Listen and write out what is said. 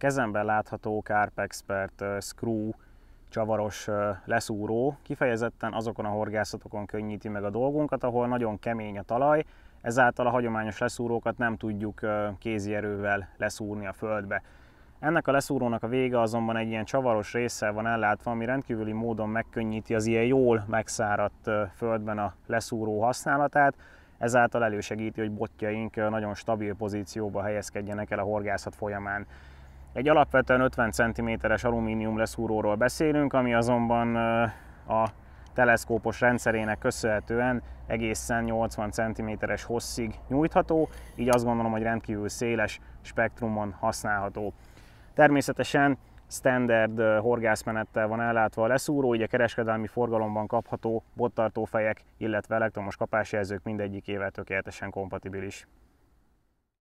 kezemben látható CarpExpert screw csavaros leszúró kifejezetten azokon a horgászatokon könnyíti meg a dolgunkat, ahol nagyon kemény a talaj, ezáltal a hagyományos leszúrókat nem tudjuk kézi erővel leszúrni a földbe. Ennek a leszúrónak a vége azonban egy ilyen csavaros résszel van ellátva, ami rendkívüli módon megkönnyíti az ilyen jól megszáradt földben a leszúró használatát, ezáltal elősegíti, hogy botjaink nagyon stabil pozícióba helyezkedjenek el a horgászat folyamán. Egy alapvetően 50 cm-es alumínium leszúróról beszélünk, ami azonban a teleszkópos rendszerének köszönhetően egészen 80 cm-es hosszig nyújtható, így azt gondolom, hogy rendkívül széles spektrumon használható. Természetesen standard horgászmenettel van ellátva a leszúró, így a kereskedelmi forgalomban kapható bottartófejek, illetve elektromos kapásjelzők mindegyikével tökéletesen kompatibilis.